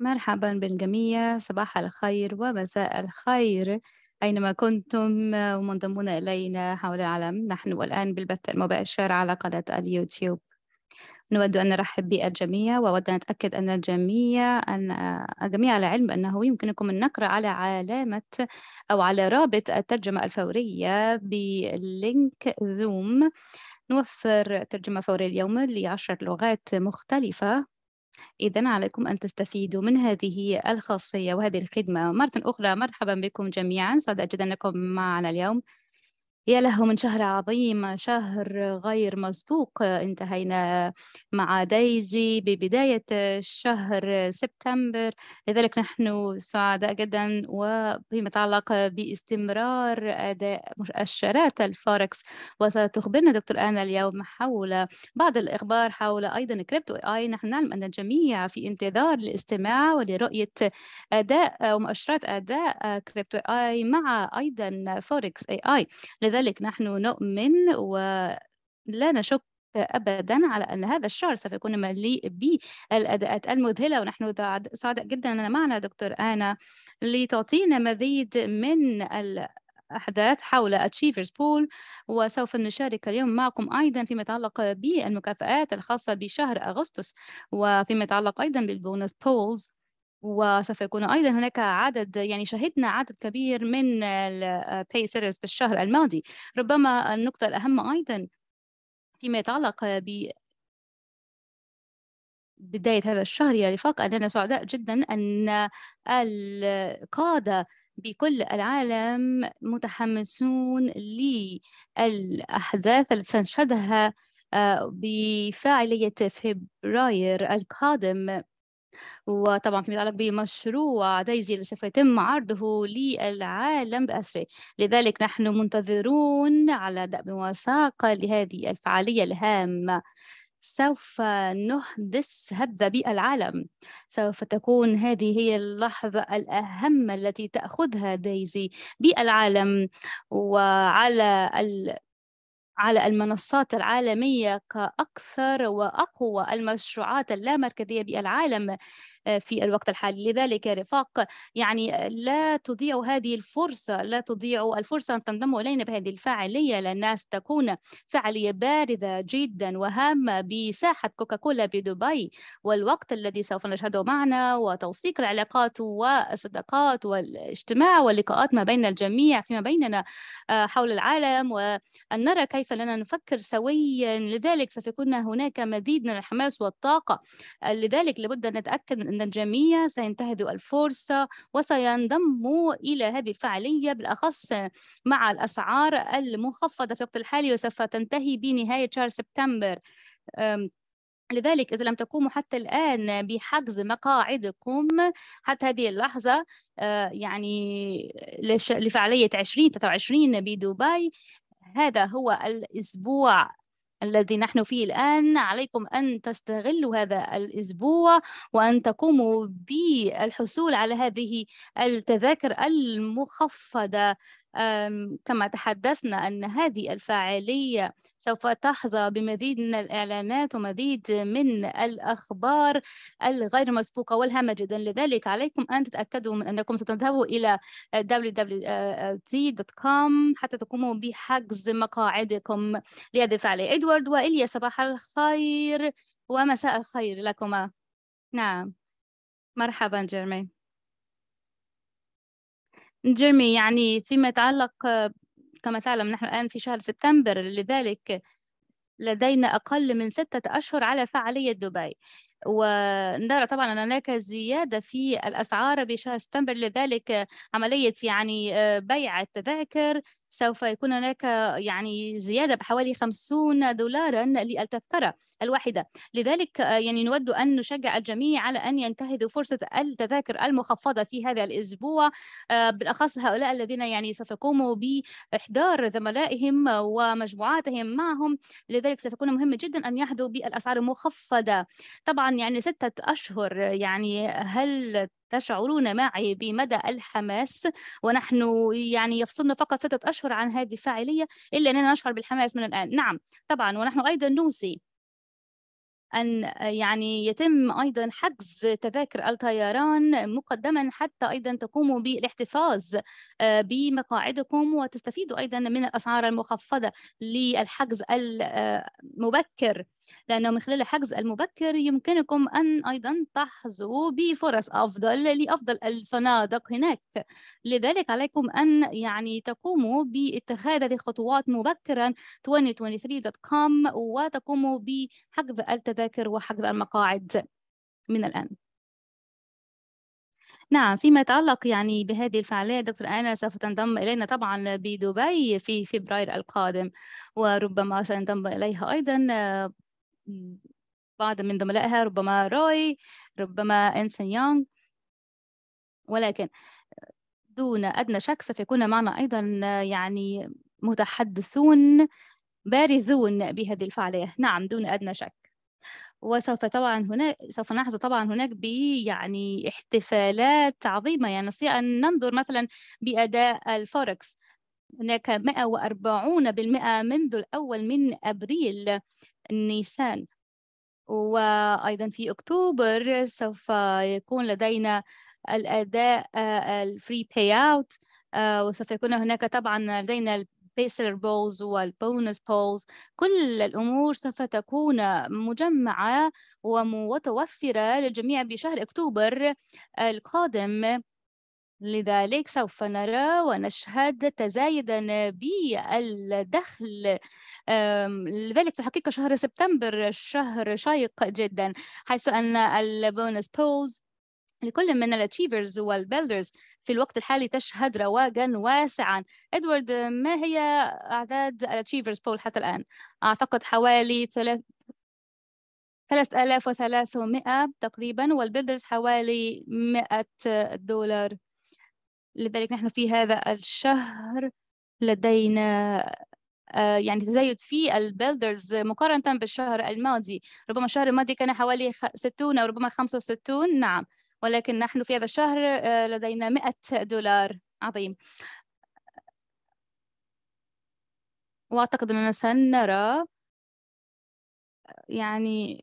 مرحبا بالجميع صباح الخير ومساء الخير أينما كنتم ومنضمون إلينا حول العالم نحن الآن بالبث المباشر على قناة اليوتيوب نود أن نرحب بالجميع وود أن نتأكد أن الجميع أن الجميع على علم أنه يمكنكم النقر على علامة أو على رابط الترجمة الفورية بلينك زوم نوفر ترجمة فورية اليوم لعشر لغات مختلفة إذا عليكم أن تستفيدوا من هذه الخاصية وهذه الخدمة مرة أخرى مرحبا بكم جميعا سعداء جدا أنكم معنا اليوم يا له من شهر عظيم شهر غير مسبوق انتهينا مع دايزي ببداية شهر سبتمبر لذلك نحن سعداء جدا وفيما يتعلق باستمرار أداء مؤشرات الفوركس وستخبرنا دكتور أنا اليوم حول بعض الإخبار حول أيضا كريبتو آي نحن نعلم أن الجميع في انتظار الاستماع ولرؤية أداء ومؤشرات أداء كريبتو آي مع أيضا فوركس أي آي لذلك نحن نؤمن ولا نشك ابدا على ان هذا الشهر سوف يكون مليء بالاداءات المذهله ونحن سعداء جدا اننا معنا دكتور انا لتعطينا مزيد من الاحداث حول أتشيفرز بول وسوف نشارك اليوم معكم أيضا فيما يتعلق بالمكافآت الخاصة بشهر أغسطس وفيما يتعلق أيضا بالبونس بولز وسوف يكون أيضا هناك عدد يعني شهدنا عدد كبير من الباي آه، سيرز في الشهر الماضي ربما النقطة الأهم أيضا فيما يتعلق ب بداية هذا الشهر يا رفاق أننا سعداء جدا أن القادة بكل العالم متحمسون للأحداث التي سنشهدها آه، بفاعلية فبراير القادم وطبعا فيما يتعلق بمشروع دايزي اللي سوف يتم عرضه للعالم بأسره لذلك نحن منتظرون على دأب وساق لهذه الفعالية الهامة سوف نحدث هبة بالعالم سوف تكون هذه هي اللحظة الأهم التي تأخذها دايزي بالعالم وعلى على المنصات العالمية كأكثر وأقوى المشروعات اللامركزية بالعالم آه، في الوقت الحالي لذلك رفاق يعني آه، لا تضيعوا هذه الفرصة لا تضيعوا الفرصة أن تنضموا إلينا بهذه الفعالية لأنها ستكون فعالية باردة جدا وهامة بساحة كوكاكولا بدبي والوقت الذي سوف نشهده معنا وتوثيق العلاقات والصداقات والاجتماع واللقاءات ما بين الجميع فيما بيننا آه، حول العالم وأن نرى كيف لنا نفكر سويا لذلك سوف يكون هناك مزيد من الحماس والطاقة لذلك لابد أن نتأكد من أن الجميع سينتهزوا الفرصة وسينضموا إلى هذه الفعالية بالأخص مع الأسعار المخفضة في الوقت الحالي وسوف تنتهي بنهاية شهر سبتمبر لذلك إذا لم تقوموا حتى الآن بحجز مقاعدكم حتى هذه اللحظة أه، يعني لفعالية 2023 بدبي هذا هو الأسبوع الذي نحن فيه الآن عليكم أن تستغلوا هذا الأسبوع وأن تقوموا بالحصول على هذه التذاكر المخفضة كما تحدثنا أن هذه الفاعلية سوف تحظى بمزيد من الإعلانات ومزيد من الأخبار الغير مسبوقة والهامة جدا لذلك عليكم أن تتأكدوا من أنكم ستذهبوا إلى www.z.com حتى تقوموا بحجز مقاعدكم لهذه الفعالية إدوارد وإليا صباح الخير ومساء الخير لكما نعم مرحبا جيرمين جيرمي يعني فيما يتعلق كما تعلم نحن الآن في شهر سبتمبر لذلك لدينا أقل من ستة أشهر على فعالية دبي ونرى طبعا أن هناك زيادة في الأسعار بشهر سبتمبر لذلك عملية يعني آه، بيع التذاكر سوف يكون هناك يعني زيادة بحوالي 50 دولارا للتذكرة الواحدة لذلك آه، يعني نود أن نشجع الجميع على أن ينتهزوا فرصة التذاكر المخفضة في هذا الأسبوع آه، بالأخص هؤلاء الذين يعني سوف يقوموا بإحضار زملائهم ومجموعاتهم معهم لذلك سوف يكون مهم جدا أن يحظوا بالأسعار المخفضة طبعا يعني ستة أشهر يعني هل تشعرون معي بمدى الحماس ونحن يعني يفصلنا فقط ستة أشهر عن هذه الفاعلية إلا أننا نشعر بالحماس من الآن نعم طبعا ونحن أيضا نوصي أن يعني يتم أيضا حجز تذاكر الطيران مقدما حتى أيضا تقوموا بالاحتفاظ آه، بمقاعدكم وتستفيدوا أيضا من الأسعار المخفضة للحجز آه، المبكر لأنه من خلال الحجز المبكر يمكنكم أن أيضا تحظوا بفرص أفضل لأفضل الفنادق هناك لذلك عليكم أن يعني تقوموا باتخاذ هذه الخطوات مبكرا 2023.com وتقوموا بحجز التذاكر وحجز المقاعد من الآن نعم فيما يتعلق يعني بهذه الفعالية دكتور أنا سوف تنضم إلينا طبعا بدبي في فبراير القادم وربما سينضم إليها أيضا بعض من زملائها ربما روي ربما إنسان يونغ ولكن دون أدنى شك سيكون معنا أيضا يعني متحدثون بارزون بهذه الفعالية نعم دون أدنى شك وسوف طبعا هناك سوف نحظى طبعا هناك ب يعني احتفالات عظيمة يعني نستطيع أن ننظر مثلا بأداء الفوركس هناك 140% منذ الأول من أبريل نيسان وأيضا في أكتوبر سوف يكون لدينا الأداء الفري باي أوت وسوف يكون هناك طبعا لدينا البيسلر بولز والبونس بولز كل الأمور سوف تكون مجمعة ومتوفرة للجميع بشهر أكتوبر القادم لذلك سوف نرى ونشهد تزايدا بالدخل لذلك في الحقيقة شهر سبتمبر شهر شيق جدا حيث أن البونس بولز لكل من الاتشيفرز والبيلدرز في الوقت الحالي تشهد رواجا واسعا ادوارد ما هي اعداد الاتشيفرز بول حتى الان اعتقد حوالي 3300 تقريبا والبيلدرز حوالي 100 دولار لذلك نحن في هذا الشهر لدينا آه، يعني تزايد في البيلدرز مقارنة بالشهر الماضي ربما الشهر الماضي كان حوالي 60 أو ربما 65 نعم ولكن نحن في هذا الشهر آه، لدينا 100 دولار عظيم وأعتقد أننا سنرى يعني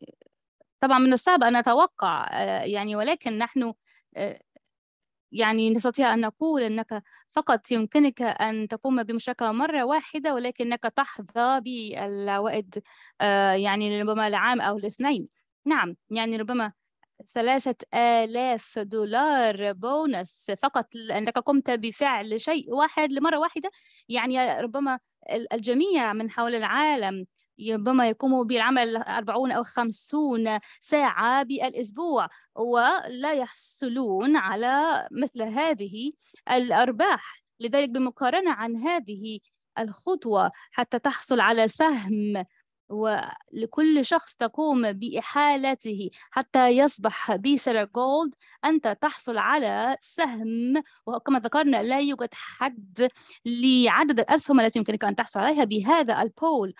طبعا من الصعب أن نتوقع آه، يعني ولكن نحن يعني نستطيع أن نقول أنك فقط يمكنك أن تقوم بمشاركة مرة واحدة ولكنك تحظى بالعوائد آه، يعني ربما العام أو الاثنين نعم يعني ربما ثلاثة آلاف دولار بونس فقط لأنك قمت بفعل شيء واحد لمرة واحدة يعني ربما الجميع من حول العالم ربما يقوموا بالعمل 40 أو 50 ساعة بالأسبوع ولا يحصلون على مثل هذه الأرباح لذلك بالمقارنة عن هذه الخطوة حتى تحصل على سهم ولكل شخص تقوم بإحالته حتى يصبح بيسر جولد أنت تحصل على سهم وكما ذكرنا لا يوجد حد لعدد الأسهم التي يمكنك أن تحصل عليها بهذا البول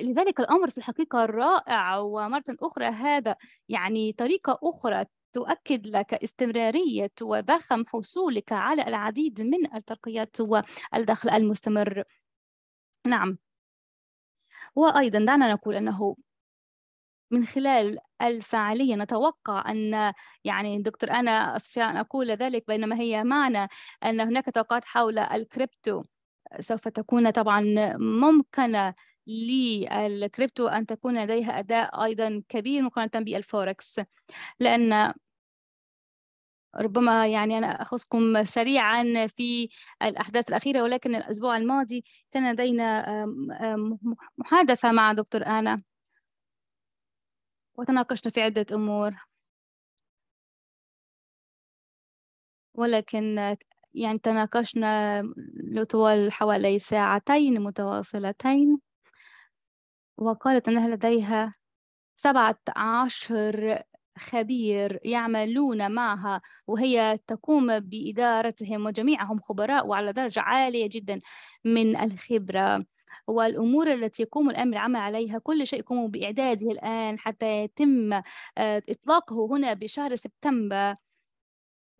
لذلك الأمر في الحقيقة رائع ومرة أخرى هذا يعني طريقة أخرى تؤكد لك استمرارية وضخم حصولك على العديد من الترقيات والدخل المستمر نعم وأيضا دعنا نقول أنه من خلال الفاعلية نتوقع أن يعني دكتور أنا أستطيع أن أقول ذلك بينما هي معنى أن هناك توقعات حول الكريبتو سوف تكون طبعا ممكنة للكريبتو أن تكون لديها أداء أيضا كبير مقارنة بالفوركس لأن ربما يعني أنا أخذكم سريعا في الأحداث الأخيرة ولكن الأسبوع الماضي كان لدينا محادثة مع دكتور آنا وتناقشنا في عدة أمور ولكن يعني تناقشنا لطول حوالي ساعتين متواصلتين وقالت أنها لديها سبعة عشر خبير يعملون معها وهي تقوم بإدارتهم وجميعهم خبراء وعلى درجة عالية جدا من الخبرة والأمور التي يقوم الآن بالعمل عليها كل شيء يقوم بإعداده الآن حتى يتم آه، إطلاقه هنا بشهر سبتمبر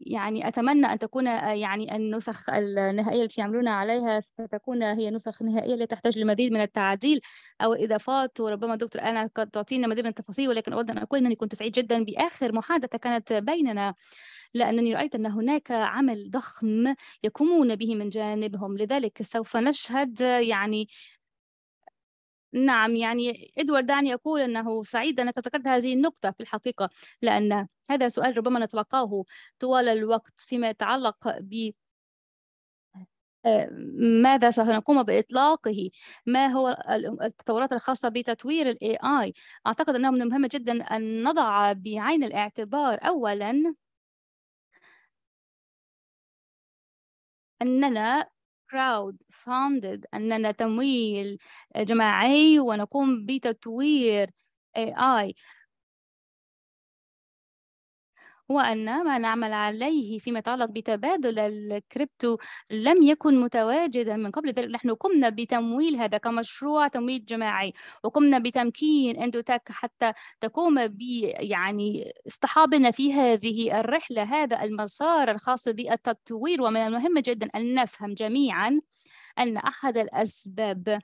يعني أتمنى أن تكون آه، يعني النسخ النهائية التي يعملون عليها ستكون هي نسخ نهائية لا تحتاج لمزيد من التعديل أو إضافات وربما دكتور أنا قد تعطينا مزيد من التفاصيل ولكن أود أن أقول أنني كنت سعيد جدا بآخر محادثة كانت بيننا لأنني رأيت أن هناك عمل ضخم يقومون به من جانبهم لذلك سوف نشهد يعني نعم يعني إدوارد دعني أقول أنه سعيد أنك ذكرت هذه النقطة في الحقيقة لأن هذا سؤال ربما نتلقاه طوال الوقت فيما يتعلق ب آه، ماذا سنقوم بإطلاقه ما هو التطورات الخاصة بتطوير الـ AI أعتقد أنه من المهم جدا أن نضع بعين الاعتبار أولا أننا crowd funded أننا تمويل جماعي ونقوم بتطوير AI هو أن ما نعمل عليه فيما يتعلق بتبادل الكريبتو لم يكن متواجدا من قبل ذلك نحن قمنا بتمويل هذا كمشروع تمويل جماعي وقمنا بتمكين اندوتك حتى تقوم ب يعني اصطحابنا في هذه الرحلة هذا المسار الخاص بالتطوير ومن المهم جدا أن نفهم جميعا أن أحد الأسباب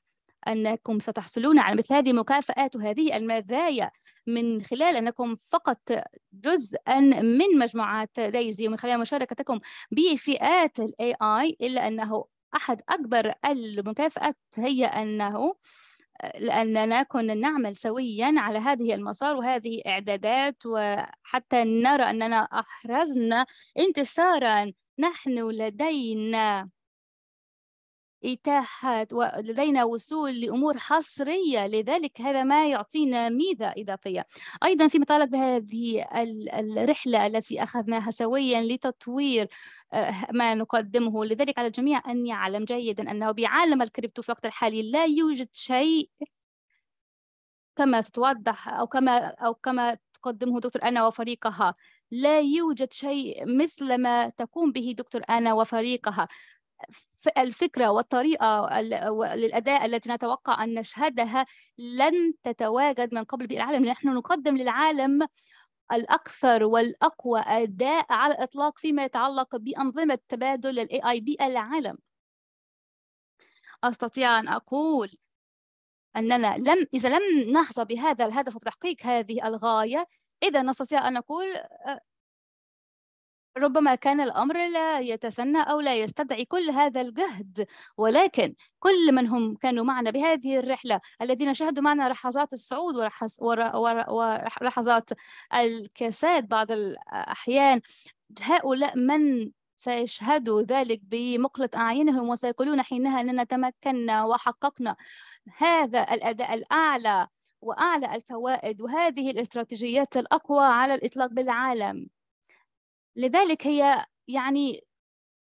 أنكم ستحصلون على مثل هذه المكافآت وهذه المزايا من خلال أنكم فقط جزءا من مجموعات دايزي ومن خلال مشاركتكم بفئات الـ AI إلا أنه أحد أكبر المكافآت هي أنه لأننا كنا نعمل سويا على هذه المسار وهذه إعدادات وحتى نرى أننا أحرزنا انتصارا نحن لدينا إتاحات ولدينا وصول لأمور حصرية لذلك هذا ما يعطينا ميزة إضافية أيضا في مطالب هذه الرحلة التي أخذناها سويا لتطوير آه، ما نقدمه لذلك على الجميع أن يعلم جيدا أنه بعالم الكريبتو في الوقت الحالي لا يوجد شيء كما تتوضح أو كما أو كما تقدمه دكتور أنا وفريقها لا يوجد شيء مثل ما تقوم به دكتور أنا وفريقها الفكرة والطريقة للأداء التي نتوقع أن نشهدها لن تتواجد من قبل بالعالم نحن نقدم للعالم الأكثر والأقوى أداء على الإطلاق فيما يتعلق بأنظمة تبادل اي AI بالعالم أستطيع أن أقول أننا لم إذا لم نحظى بهذا الهدف وتحقيق هذه الغاية إذا نستطيع أن نقول آه، ربما كان الأمر لا يتسنى أو لا يستدعي كل هذا الجهد ولكن كل من هم كانوا معنا بهذه الرحلة الذين شهدوا معنا لحظات الصعود ولحظات الكساد بعض الأحيان هؤلاء من سيشهدوا ذلك بمقلة أعينهم وسيقولون حينها أننا تمكنا وحققنا هذا الأداء الأعلى وأعلى الفوائد وهذه الاستراتيجيات الأقوى على الإطلاق بالعالم لذلك هي يعني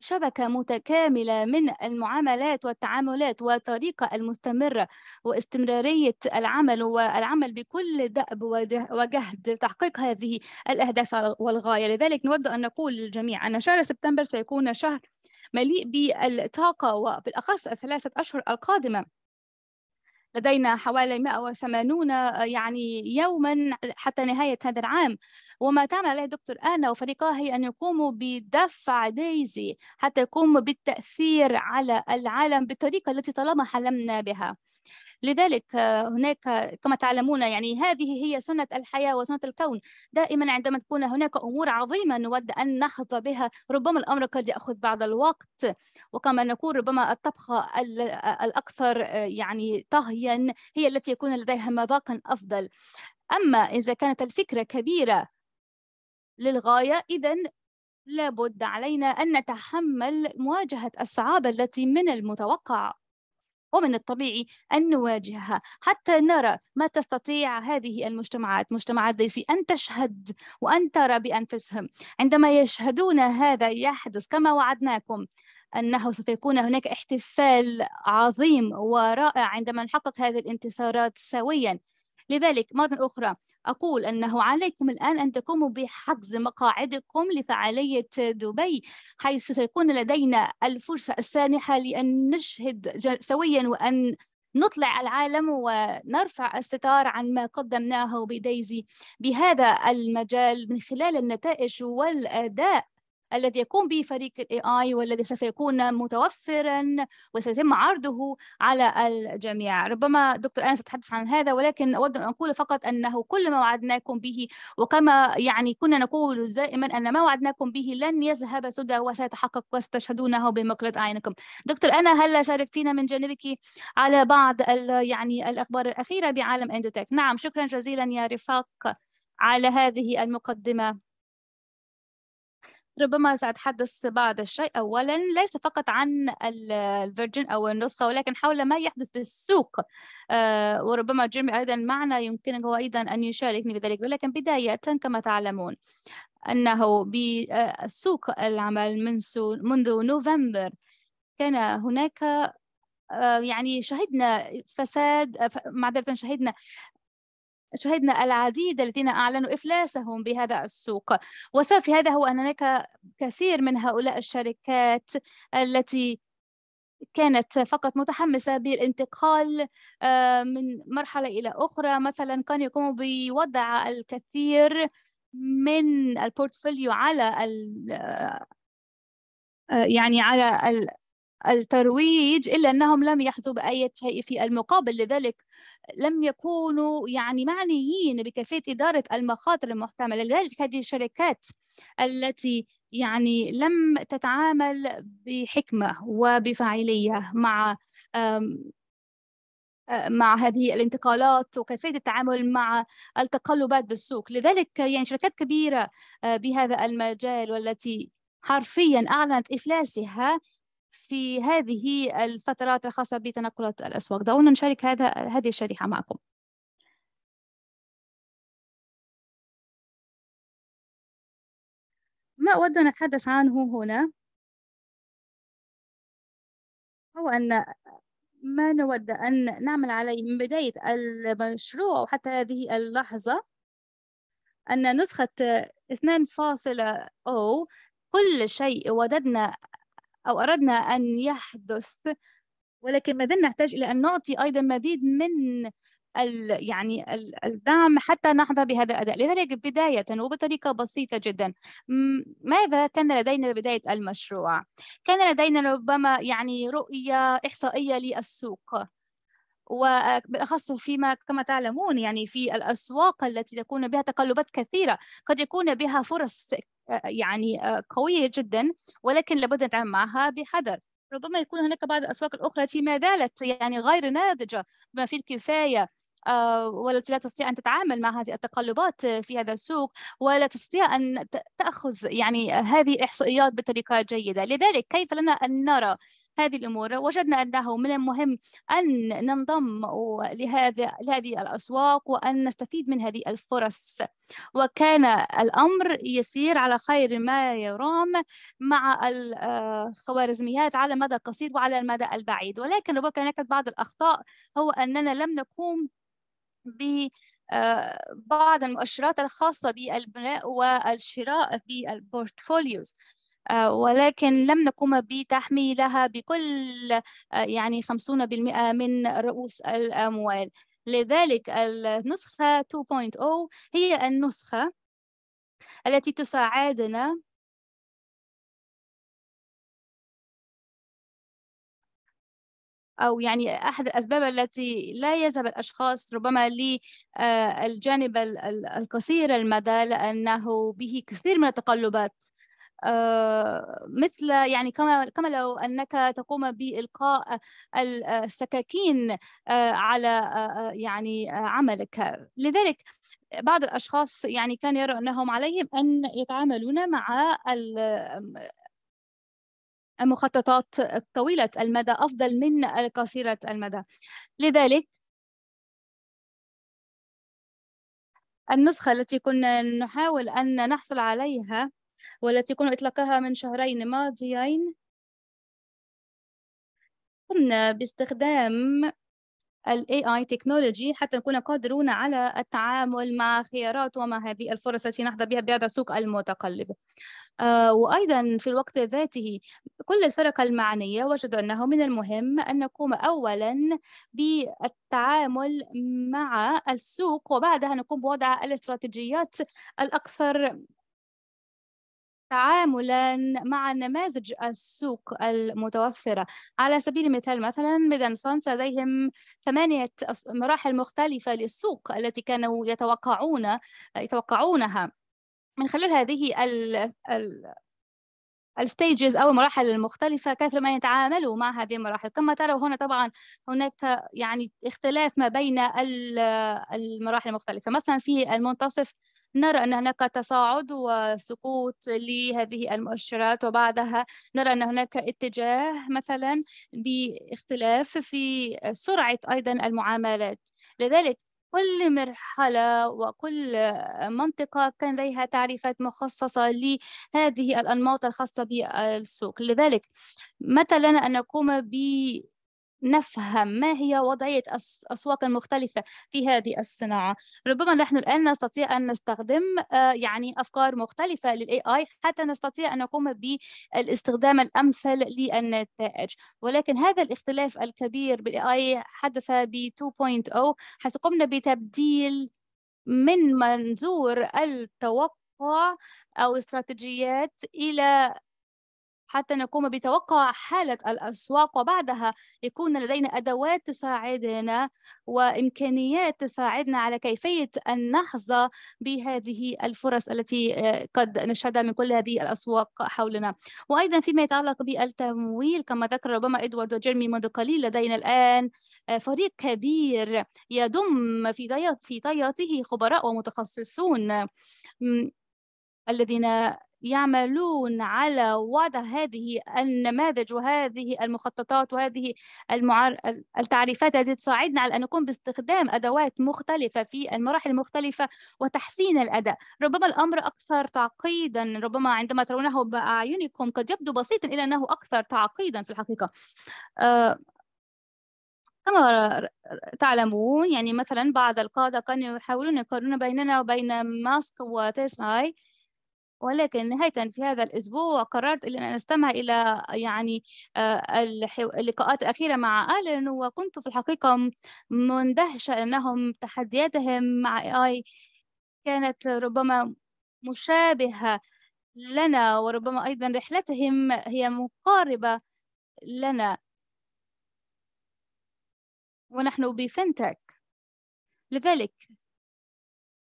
شبكة متكاملة من المعاملات والتعاملات والطريقة المستمرة واستمرارية العمل والعمل بكل دأب وجهد تحقيق هذه الأهداف والغاية لذلك نود أن نقول للجميع أن شهر سبتمبر سيكون شهر مليء بالطاقة وبالأخص الثلاثة أشهر القادمة لدينا حوالي 180 آه، يعني يوما حتى نهاية هذا العام وما تعمل عليه دكتور آنا وفريقها هي أن يقوموا بدفع دايزي حتى يقوموا بالتأثير على العالم بالطريقة التي طالما حلمنا بها لذلك آه، هناك كما تعلمون يعني هذه هي سنة الحياة وسنة الكون دائما عندما تكون هناك أمور عظيمة نود أن نحظى بها ربما الأمر قد يأخذ بعض الوقت وكما نقول ربما الطبخة الأكثر آه، يعني طهيا هي التي يكون لديها مذاقا أفضل أما إذا كانت الفكرة كبيرة للغاية إذا لابد علينا أن نتحمل مواجهة الصعاب التي من المتوقع ومن الطبيعي أن نواجهها حتى نرى ما تستطيع هذه المجتمعات مجتمعات ديسي أن تشهد وأن ترى بأنفسهم عندما يشهدون هذا يحدث كما وعدناكم أنه سوف يكون هناك احتفال عظيم ورائع عندما نحقق هذه الانتصارات سويا لذلك مرة أخرى أقول أنه عليكم الآن أن تقوموا بحجز مقاعدكم لفعالية دبي حيث سيكون لدينا الفرصة السانحة لأن نشهد سويا وأن نطلع العالم ونرفع الستار عن ما قدمناه بدايزي بهذا المجال من خلال النتائج والأداء الذي يقوم به فريق الاي اي والذي سوف يكون متوفرا وسيتم عرضه على الجميع ربما دكتور انس تحدث عن هذا ولكن اود ان اقول فقط انه كل ما وعدناكم به وكما يعني كنا نقول دائما ان ما وعدناكم به لن يذهب سدى وسيتحقق وستشهدونه بمقلة اعينكم دكتور انا هلا شاركتينا من جانبك على بعض يعني الاخبار الاخيره بعالم اندوتك نعم شكرا جزيلا يا رفاق على هذه المقدمه ربما سأتحدث بعض الشيء أولا ليس فقط عن الفيرجن أو النسخة ولكن حول ما يحدث في السوق آه، وربما جيرمي أيضا معنا يمكنه أيضا أن يشاركني بذلك ولكن بداية كما تعلمون أنه بسوق آه، العمل من منذ نوفمبر كان هناك آه، يعني شهدنا فساد معذرة شهدنا شهدنا العديد الذين أعلنوا إفلاسهم بهذا السوق والسبب في هذا هو أن هناك كثير من هؤلاء الشركات التي كانت فقط متحمسة بالانتقال آه، من مرحلة إلى أخرى مثلا كانوا يقوموا بوضع الكثير من البورتفوليو على ال آه، آه، يعني على الترويج إلا أنهم لم يحظوا بأي شيء في المقابل لذلك لم يكونوا يعني معنيين بكيفية إدارة المخاطر المحتملة لذلك هذه الشركات التي يعني لم تتعامل بحكمة وبفاعلية مع مع هذه الانتقالات وكيفية التعامل مع التقلبات بالسوق لذلك يعني شركات كبيرة بهذا المجال والتي حرفيا أعلنت إفلاسها في هذه الفترات الخاصة بتنقلات الأسواق دعونا نشارك هذا هذه الشريحة معكم ما أود أن أتحدث عنه هنا هو أن ما نود أن نعمل عليه من بداية المشروع أو حتى هذه اللحظة أن نسخة 2.0 كل شيء وددنا أو أردنا أن يحدث ولكن ما زلنا نحتاج إلى أن نعطي أيضا مزيد من ال يعني ال الدعم حتى نحظى بهذا الأداء لذلك بداية وبطريقة بسيطة جدا ماذا كان لدينا بداية المشروع؟ كان لدينا ربما يعني رؤية إحصائية للسوق وبالاخص فيما كما تعلمون يعني في الاسواق التي تكون بها تقلبات كثيره قد يكون بها فرص آه، يعني آه، قويه جدا ولكن لابد ان نتعامل معها بحذر ربما يكون هناك بعض الاسواق الاخرى التي ما زالت يعني غير ناضجه بما فيه الكفايه آه، والتي لا تستطيع ان تتعامل مع هذه التقلبات في هذا السوق ولا تستطيع ان تاخذ يعني هذه الاحصائيات بطريقه جيده لذلك كيف لنا ان نرى هذه الأمور وجدنا أنه من المهم أن ننضم لهذا لهذه الأسواق وأن نستفيد من هذه الفرص وكان الأمر يسير على خير ما يرام مع الخوارزميات آه، على المدى القصير وعلى المدى البعيد ولكن ربما كانت بعض الأخطاء هو أننا لم نقوم ب آه، بعض المؤشرات الخاصة بالبناء والشراء في البورتفوليوز آه، ولكن لم نقم بتحميلها بكل آه، يعني 50% من رؤوس الأموال لذلك النسخة 2.0 هي النسخة التي تساعدنا أو يعني أحد الأسباب التي لا يذهب الأشخاص ربما للجانب آه، القصير المدى لأنه به كثير من التقلبات آه، مثل يعني كما كما لو انك تقوم بالقاء آه، السكاكين آه، على يعني عملك لذلك بعض الاشخاص يعني كان يرى انهم عليهم ان يتعاملون مع المخططات طويله المدى افضل من قصيره المدى لذلك النسخه التي كنا نحاول ان نحصل عليها والتي كنا إطلاقها من شهرين ماضيين قمنا باستخدام الـ AI technology حتى نكون قادرون على التعامل مع خيارات ومع هذه الفرص التي نحظى بها بهذا السوق المتقلب آه وأيضا في الوقت ذاته كل الفرق المعنية وجدوا أنه من المهم أن نقوم أولا بالتعامل مع السوق وبعدها نقوم بوضع الاستراتيجيات الأكثر تعاملا مع نماذج السوق المتوفرة على سبيل المثال مثلا ميدان فرنسا لديهم ثمانية مراحل مختلفة للسوق التي كانوا يتوقعون يتوقعونها من خلال هذه ال ال الستيجز او المراحل المختلفه كيف لما يتعاملوا مع هذه المراحل كما تروا هنا طبعا هناك يعني اختلاف ما بين المراحل المختلفه مثلا في المنتصف نرى أن هناك تصاعد وسقوط لهذه المؤشرات وبعدها نرى أن هناك اتجاه مثلا باختلاف في سرعة أيضا المعاملات لذلك كل مرحلة وكل منطقة كان لديها تعريفات مخصصة لهذه الأنماط الخاصة بالسوق لذلك مثلا أن نقوم ب نفهم ما هي وضعية أسواق المختلفة في هذه الصناعة ربما نحن الآن نستطيع أن نستخدم آه، يعني أفكار مختلفة لل AI حتى نستطيع أن نقوم بالاستخدام الأمثل للنتائج ولكن هذا الاختلاف الكبير بال AI حدث ب 2.0 حيث قمنا بتبديل من منظور التوقع أو استراتيجيات إلى حتى نقوم بتوقع حالة الأسواق وبعدها يكون لدينا أدوات تساعدنا وإمكانيات تساعدنا على كيفية أن نحظى بهذه الفرص التي آه، قد نشهدها من كل هذه الأسواق حولنا وأيضا فيما يتعلق بالتمويل كما ذكر ربما إدوارد وجيرمي منذ قليل لدينا الآن آه، فريق كبير يضم في في طياته خبراء ومتخصصون الذين يعملون على وضع هذه النماذج وهذه المخططات وهذه المعار... التعريفات التي تساعدنا على أن نقوم باستخدام أدوات مختلفة في المراحل المختلفة وتحسين الأداء ربما الأمر أكثر تعقيدا ربما عندما ترونه بأعينكم قد يبدو بسيطا إلا أنه أكثر تعقيدا في الحقيقة أه... كما تعلمون يعني مثلا بعض القادة كانوا يحاولون يقارنون بيننا وبين ماسك وتيس أه... ولكن نهاية في هذا الأسبوع قررت أن أستمع إلى يعني آه، اللقاءات الأخيرة مع ألين وكنت في الحقيقة مندهشة أنهم تحدياتهم مع آي كانت ربما مشابهة لنا وربما أيضا رحلتهم هي مقاربة لنا ونحن بفنتك لذلك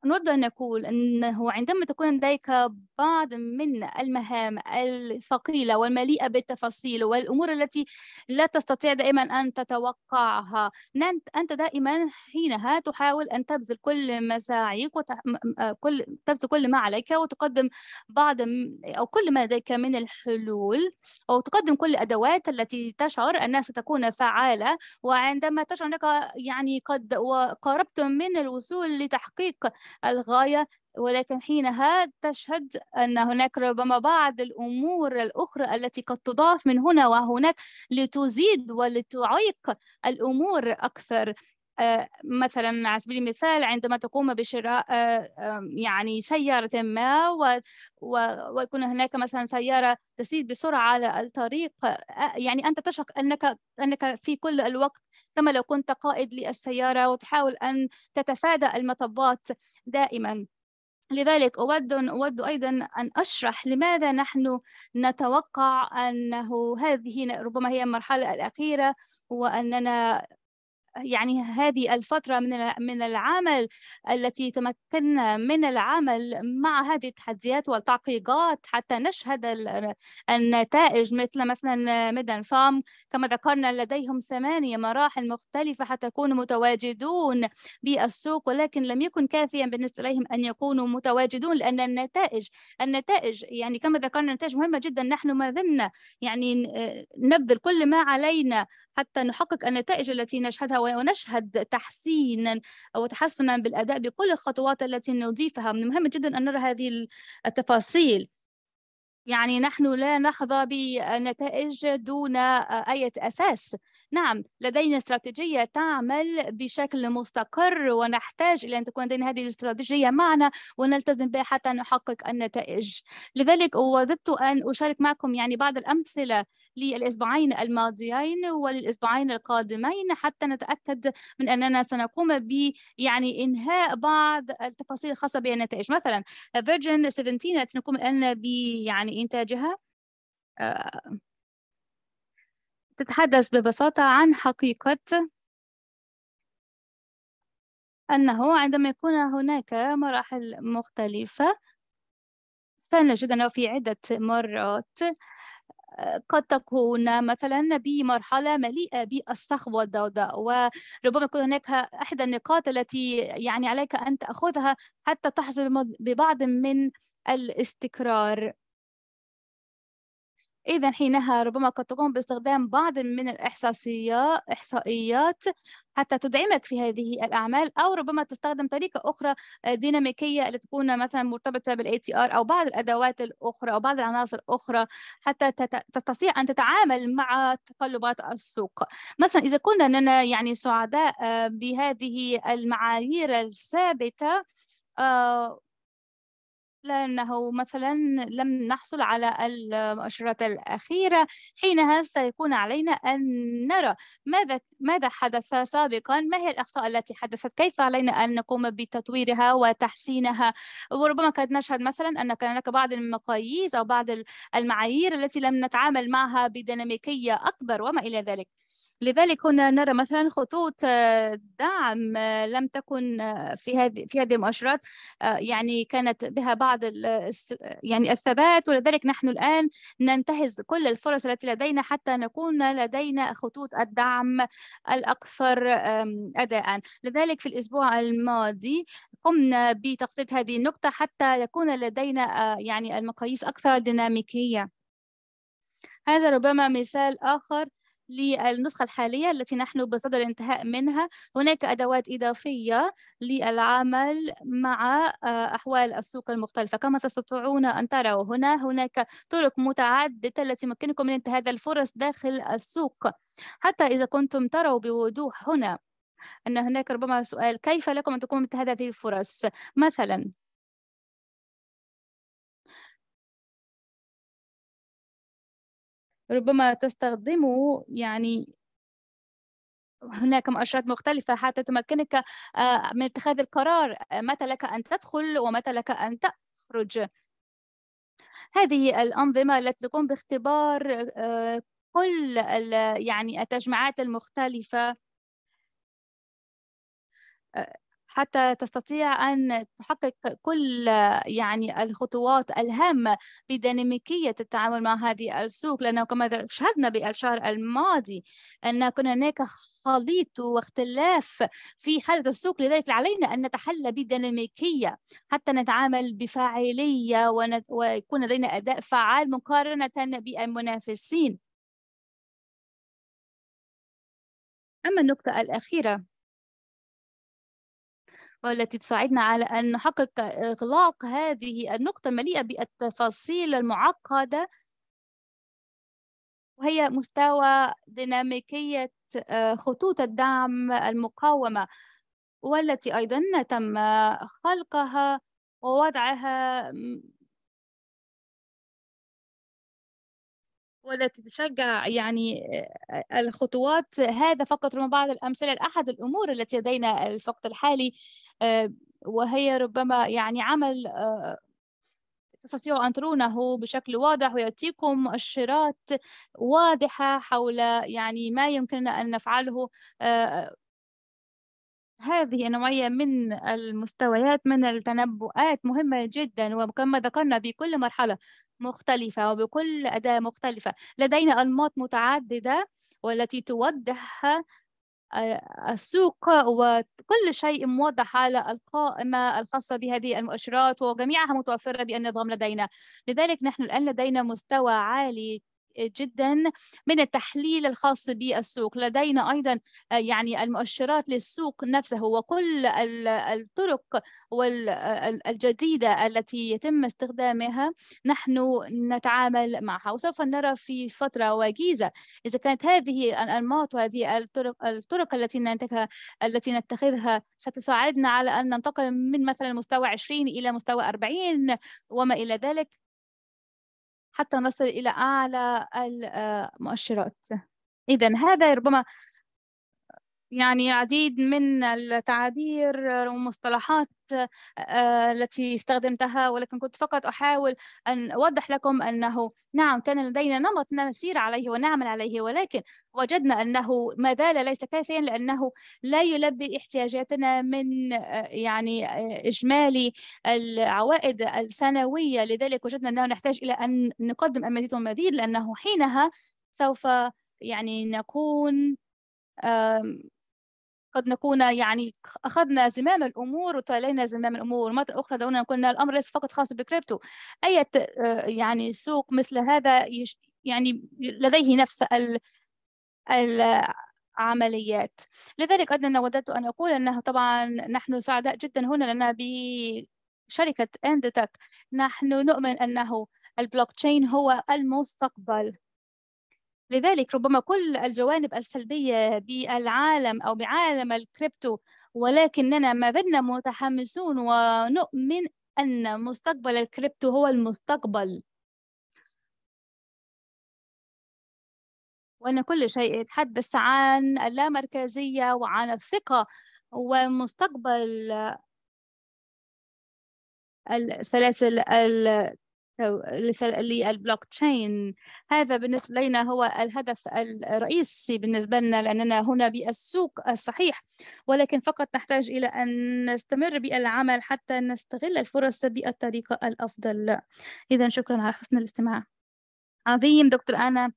نود أن نقول أنه عندما تكون لديك بعض من المهام الثقيلة والمليئة بالتفاصيل والأمور التي لا تستطيع دائما أن تتوقعها أنت دائما حينها تحاول أن تبذل كل مساعيك وت... آه، كل تبذل كل ما عليك وتقدم بعض أو كل ما لديك من الحلول أو تقدم كل الأدوات التي تشعر أنها ستكون فعالة وعندما تشعر أنك يعني قد وقربت من الوصول لتحقيق الغاية ولكن حينها تشهد أن هناك ربما بعض الأمور الأخرى التي قد تضاف من هنا وهناك لتزيد ولتعيق الأمور أكثر آه، مثلا على سبيل المثال عندما تقوم بشراء آه، يعني سيارة ما ويكون هناك مثلا سيارة تسير بسرعة على الطريق آه، يعني أنت تشعر أنك أنك في كل الوقت كما لو كنت قائد للسيارة وتحاول أن تتفادى المطبات دائما لذلك أود أود أيضا أن أشرح لماذا نحن نتوقع أنه هذه ربما هي المرحلة الأخيرة وأننا يعني هذه الفترة من من العمل التي تمكنا من العمل مع هذه التحديات والتعقيدات حتى نشهد النتائج مثل مثلا ميدان فام كما ذكرنا لديهم ثمانية مراحل مختلفة حتى يكونوا متواجدون بالسوق ولكن لم يكن كافيا بالنسبة لهم أن يكونوا متواجدون لأن النتائج النتائج يعني كما ذكرنا نتائج مهمة جدا نحن ما زلنا يعني نبذل كل ما علينا حتى نحقق النتائج التي نشهدها ونشهد تحسينا أو تحسنا بالأداء بكل الخطوات التي نضيفها من المهم جدا أن نرى هذه التفاصيل يعني نحن لا نحظى بنتائج دون أي أساس نعم لدينا استراتيجية تعمل بشكل مستقر ونحتاج إلى أن تكون لدينا هذه الاستراتيجية معنا ونلتزم بها حتى نحقق النتائج لذلك وددت أن أشارك معكم يعني بعض الأمثلة للأسبوعين الماضيين وللأسبوعين القادمين حتى نتأكد من أننا سنقوم ب يعني إنهاء بعض التفاصيل الخاصة بالنتائج مثلا فيرجن 17 سنقوم نقوم الآن ب يعني إنتاجها آه، تتحدث ببساطة عن حقيقة أنه عندما يكون هناك مراحل مختلفة سنجد أنه في عدة مرات آه، قد تكون مثلا بمرحله مليئه بالصخب والضوضاء وربما يكون هناك أحد النقاط التي يعني عليك ان تاخذها حتى تحظى ببعض من الاستقرار إذا حينها ربما قد تقوم باستخدام بعض من الإحصائيات إحصائيات حتى تدعمك في هذه الأعمال أو ربما تستخدم طريقة أخرى آه، ديناميكية التي تكون مثلا مرتبطة بالاي تي ار أو بعض الأدوات الأخرى أو بعض العناصر الأخرى حتى تستطيع أن تتعامل مع تقلبات السوق مثلا إذا كنا أننا يعني سعداء آه، بهذه المعايير الثابتة آه، لأنه مثلا لم نحصل على المؤشرات الأخيرة حينها سيكون علينا أن نرى ماذا ماذا حدث سابقا ما هي الأخطاء التي حدثت كيف علينا أن نقوم بتطويرها وتحسينها وربما قد نشهد مثلا أن كان هناك بعض المقاييس أو بعض المعايير التي لم نتعامل معها بديناميكية أكبر وما إلى ذلك لذلك هنا نرى مثلا خطوط دعم لم تكن في هذه في هذه المؤشرات يعني كانت بها بعض بعض يعني الثبات ولذلك نحن الآن ننتهز كل الفرص التي لدينا حتى نكون لدينا خطوط الدعم الأكثر أداء لذلك في الأسبوع الماضي قمنا بتغطية هذه النقطة حتى يكون لدينا يعني المقاييس أكثر ديناميكية هذا ربما مثال آخر للنسخة الحالية التي نحن بصدد الانتهاء منها هناك أدوات إضافية للعمل مع آه، أحوال السوق المختلفة كما تستطيعون أن تروا هنا هناك طرق متعددة التي يمكنكم من انتهاء الفرص داخل السوق حتى إذا كنتم تروا بوضوح هنا أن هناك ربما سؤال كيف لكم أن تقوموا بهذه الفرص مثلا ربما تستخدمه يعني هناك مؤشرات مختلفة حتى تمكنك آه، من اتخاذ القرار آه، متى لك أن تدخل ومتى لك أن تخرج هذه الأنظمة التي تقوم باختبار آه، كل يعني التجمعات المختلفة حتى تستطيع أن تحقق كل يعني الخطوات الهامة بديناميكية التعامل مع هذه السوق لأنه كما شهدنا بالشهر الماضي أن كنا هناك خليط واختلاف في حالة السوق لذلك علينا أن نتحلى بديناميكية حتى نتعامل بفاعلية ويكون لدينا أداء فعال مقارنة بالمنافسين أما النقطة الأخيرة والتي تساعدنا على أن نحقق إغلاق هذه النقطة المليئة بالتفاصيل المعقدة وهي مستوى ديناميكية آه، خطوط الدعم المقاومة والتي أيضا تم خلقها ووضعها والتي تشجع يعني آه، الخطوات هذا فقط من بعض الأمثلة الأحد الأمور التي لدينا الوقت الحالي آه، وهي ربما يعني عمل آه، تستطيعوا أن ترونه بشكل واضح ويأتيكم مؤشرات واضحة حول يعني ما يمكننا أن نفعله آه، هذه نوعية من المستويات من التنبؤات مهمة جدا وكما ذكرنا بكل مرحلة مختلفة وبكل أداة مختلفة لدينا أنماط متعددة والتي توضح السوق وكل شيء موضح على القائمة الخاصة بهذه المؤشرات وجميعها متوفرة بالنظام لدينا لذلك نحن الآن لدينا مستوى عالي جدا من التحليل الخاص بالسوق لدينا أيضا آه، يعني المؤشرات للسوق نفسه وكل الطرق آه، الجديدة التي يتم استخدامها نحن نتعامل معها وسوف نرى في فترة وجيزة إذا كانت هذه الأنماط وهذه الطرق, الطرق التي ننتخبها التي نتخذها ستساعدنا على أن ننتقل من مثلا مستوى 20 إلى مستوى 40 وما إلى ذلك حتى نصل إلى أعلى المؤشرات آه، إذا هذا ربما يعني العديد من التعابير ومصطلحات آه، التي استخدمتها ولكن كنت فقط أحاول أن أوضح لكم أنه نعم كان لدينا نمط نسير عليه ونعمل عليه ولكن وجدنا أنه ما زال ليس كافيا لأنه لا يلبي احتياجاتنا من آه، يعني آه، إجمالي العوائد السنوية لذلك وجدنا أنه نحتاج إلى أن نقدم المزيد والمزيد لأنه حينها سوف يعني نكون قد نكون يعني اخذنا زمام الامور وتولينا زمام الامور مره اخرى دعونا ان الامر ليس فقط خاص بالكريبتو اي آه، يعني سوق مثل هذا يعني لديه نفس ال عمليات لذلك أنا وددت أن أقول أنه طبعا نحن سعداء جدا هنا لنا بشركة أندتك نحن نؤمن أنه البلوك تشين هو المستقبل لذلك ربما كل الجوانب السلبية بالعالم أو بعالم الكريبتو ولكننا ما زلنا متحمسون ونؤمن أن مستقبل الكريبتو هو المستقبل وأن كل شيء يتحدث عن اللامركزية وعن الثقة ومستقبل السلاسل للبلوك تشين هذا بالنسبة لنا هو الهدف الرئيسي بالنسبة لنا لأننا هنا بالسوق الصحيح ولكن فقط نحتاج إلى أن نستمر بالعمل حتى نستغل الفرص بالطريقة الأفضل إذا شكرا على حسن الاستماع عظيم دكتور أنا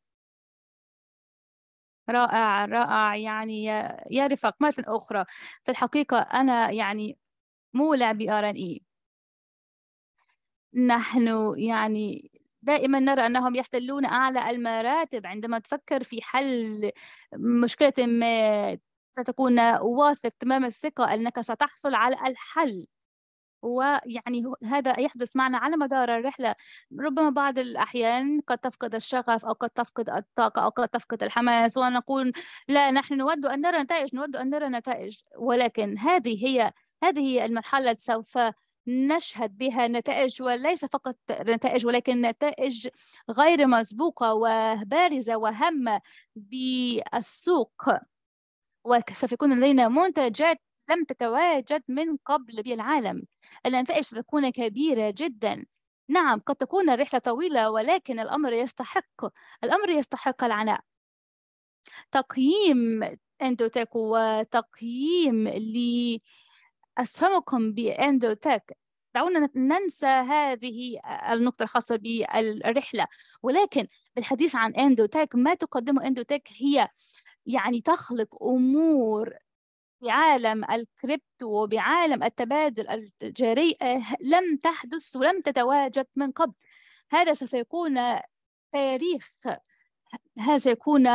رائع رائع يعني يا رفاق مرة أخرى في الحقيقة أنا يعني مولع ب اي نحن يعني دائما نرى انهم يحتلون اعلى المراتب عندما تفكر في حل مشكله ما ستكون واثق تمام الثقه انك ستحصل على الحل ويعني هذا يحدث معنا على مدار الرحلة ربما بعض الأحيان قد تفقد الشغف أو قد تفقد الطاقة أو قد تفقد الحماس ونقول لا نحن نود أن نرى نتائج نود أن نرى نتائج ولكن هذه هي هذه هي المرحلة سوف نشهد بها نتائج وليس فقط نتائج ولكن نتائج غير مسبوقة وبارزة وهامة بالسوق وسوف يكون لدينا منتجات لم تتواجد من قبل بالعالم النتائج ستكون كبيرة جدا نعم قد تكون الرحلة طويلة ولكن الأمر يستحق الأمر يستحق العناء تقييم اندوتيك وتقييم ل أسهمكم بأندو تك دعونا ننسى هذه النقطة الخاصة بالرحلة ولكن بالحديث عن أندو تك ما تقدمه أندو تك هي يعني تخلق أمور بعالم الكريبتو وبعالم التبادل التجاري آه، لم تحدث ولم تتواجد من قبل هذا سوف يكون تاريخ هذا سيكون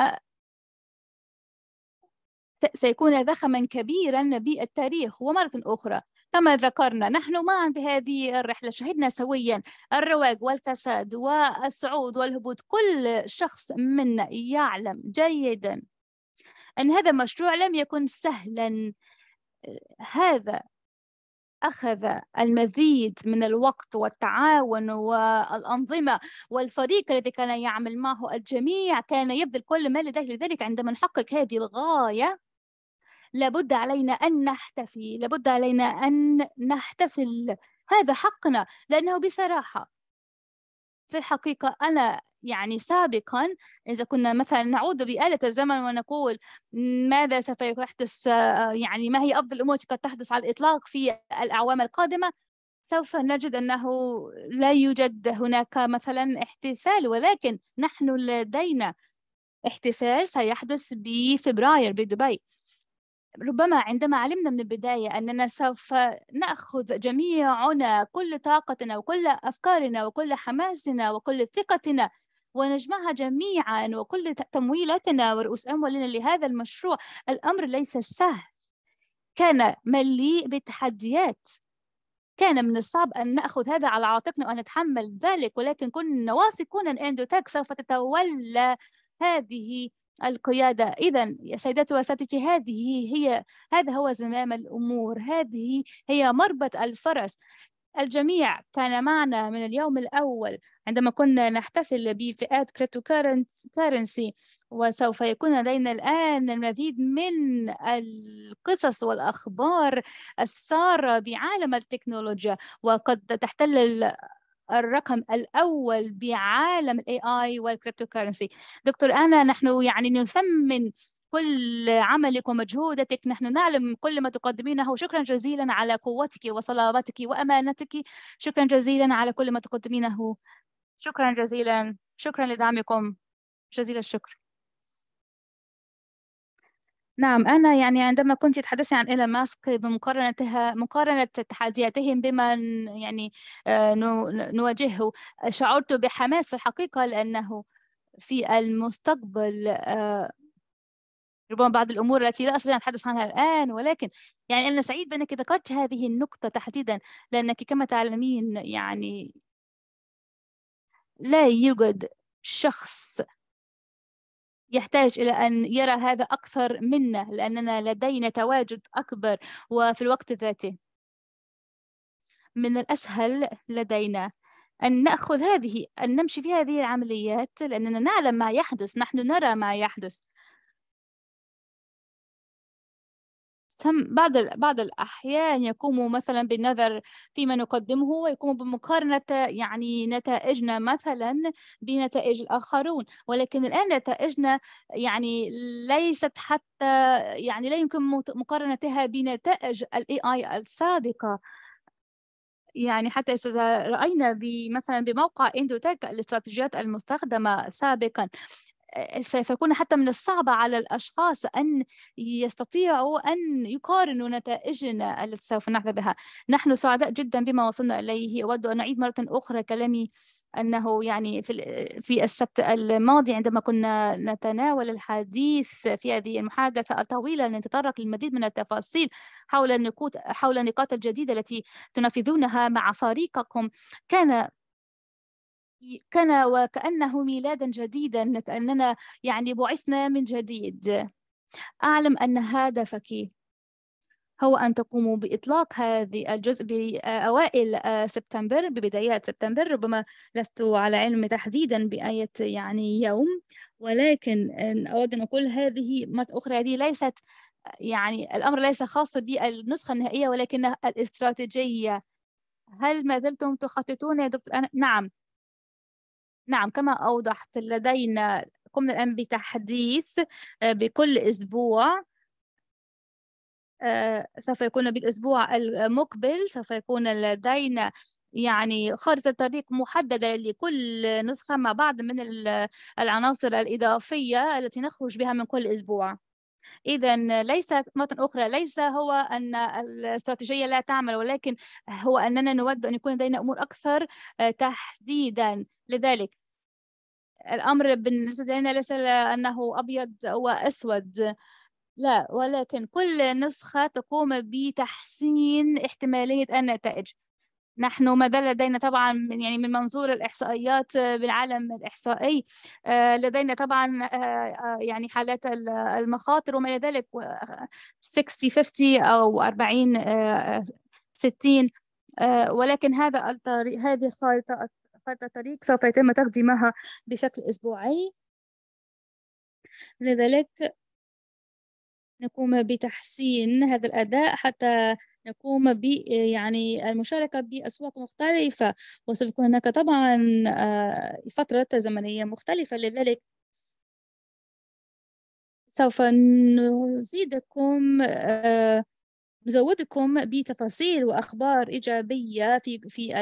سيكون زخما كبيرا بالتاريخ ومرة أخرى كما ذكرنا نحن معا بهذه الرحلة شهدنا سويا الرواق والكساد والصعود والهبوط كل شخص منا يعلم جيدا أن هذا المشروع لم يكن سهلا هذا أخذ المزيد من الوقت والتعاون والأنظمة والفريق الذي كان يعمل معه الجميع كان يبذل كل ما لديه لذلك عندما نحقق هذه الغاية لابد علينا أن نحتفي لابد علينا أن نحتفل هذا حقنا لأنه بصراحة في الحقيقة أنا يعني سابقا إذا كنا مثلا نعود بآلة الزمن ونقول ماذا سوف يحدث يعني ما هي أفضل الأمور التي قد تحدث على الإطلاق في الأعوام القادمة سوف نجد أنه لا يوجد هناك مثلا احتفال ولكن نحن لدينا احتفال سيحدث بفبراير بدبي ربما عندما علمنا من البداية أننا سوف نأخذ جميعنا كل طاقتنا وكل أفكارنا وكل حماسنا وكل ثقتنا ونجمعها جميعا وكل تمويلاتنا ورؤوس أموالنا لهذا المشروع الأمر ليس سهل كان مليء بالتحديات كان من الصعب أن نأخذ هذا على عاتقنا وأن نتحمل ذلك ولكن كنا واثقون أن أندوتاك سوف تتولى هذه القيادة إذا يا سيدات وسادتي هذه هي هذا هو زمام الأمور هذه هي مربط الفرس الجميع كان معنا من اليوم الأول عندما كنا نحتفل بفئات كريبتو كارنسي وسوف يكون لدينا الآن المزيد من القصص والأخبار السارة بعالم التكنولوجيا وقد تحتل الرقم الأول بعالم ال AI والكريبتو كرنسي دكتور أنا نحن يعني نثمن كل عملك ومجهودك نحن نعلم كل ما تقدمينه شكرا جزيلا على قوتك وصلابتك وأمانتك شكرا جزيلا على كل ما تقدمينه شكرا جزيلا شكرا لدعمكم جزيل الشكر نعم أنا يعني عندما كنت تحدثي عن إيلون ماسك بمقارنتها مقارنة تحدياتهم بما يعني آه، نواجهه شعرت بحماس في الحقيقة لأنه في المستقبل آه، ربما بعض الامور التي لا استطيع ان اتحدث عنها الان ولكن يعني انا سعيد بانك ذكرت هذه النقطه تحديدا لانك كما تعلمين يعني لا يوجد شخص يحتاج إلى أن يرى هذا أكثر منا لأننا لدينا تواجد أكبر وفي الوقت ذاته من الأسهل لدينا أن نأخذ هذه أن نمشي في هذه العمليات لأننا نعلم ما يحدث نحن نرى ما يحدث ثم بعض بعض الأحيان يقوموا مثلا بالنظر فيما نقدمه ويقوموا بمقارنة يعني نتائجنا مثلا بنتائج الآخرون ولكن الآن نتائجنا يعني ليست حتى يعني لا يمكن مقارنتها بنتائج الاي اي السابقة يعني حتى إذا رأينا مثلا بموقع إندوتك الاستراتيجيات المستخدمة سابقا آه، سوف يكون حتى من الصعب على الأشخاص أن يستطيعوا أن يقارنوا نتائجنا التي سوف نحظى بها نحن سعداء جدا بما وصلنا إليه أود أن أعيد مرة أخرى كلامي أنه يعني في, في السبت الماضي عندما كنا نتناول الحديث في هذه المحادثة الطويلة نتطرق للمزيد من التفاصيل حول النقاط حول النقاط الجديدة التي تنفذونها مع فريقكم كان كان وكأنه ميلادا جديدا كأننا يعني بعثنا من جديد أعلم أن هدفك هو أن تقوموا بإطلاق هذه الجزء بأوائل آه، سبتمبر ببدايات سبتمبر ربما لست على علم تحديدا بآية يعني يوم ولكن أود أن أقول هذه مرة أخرى هذه ليست آه، يعني الأمر ليس خاص بالنسخة النهائية ولكن الاستراتيجية هل ما زلتم تخططون يا دكتور أنا؟ نعم نعم كما أوضحت لدينا قمنا الآن بتحديث آه، بكل أسبوع آه، سوف يكون بالأسبوع المقبل سوف يكون لدينا يعني خارطة طريق محددة لكل نسخة مع بعض من العناصر الإضافية التي نخرج بها من كل أسبوع إذا ليس مرة أخرى ليس هو أن الاستراتيجية لا تعمل ولكن هو أننا نود أن يكون لدينا أمور أكثر آه، تحديدا لذلك الأمر بالنسبة لنا ليس أنه أبيض وأسود لا ولكن كل نسخة تقوم بتحسين احتمالية النتائج نحن ما زال لدينا طبعا من يعني من منظور الاحصائيات بالعالم الاحصائي آه، لدينا طبعا آه، آه، يعني حالات المخاطر وما الى ذلك 60 50 او 40 60 ولكن هذا الطريق هذه خارطه خارطه الطريق سوف يتم تقديمها بشكل اسبوعي لذلك نقوم بتحسين هذا الاداء حتى نقوم ب يعني المشاركة بأسواق مختلفة وستكون هناك طبعا آه، فترة زمنية مختلفة لذلك سوف نزيدكم آه، نزودكم بتفاصيل وأخبار إيجابية في في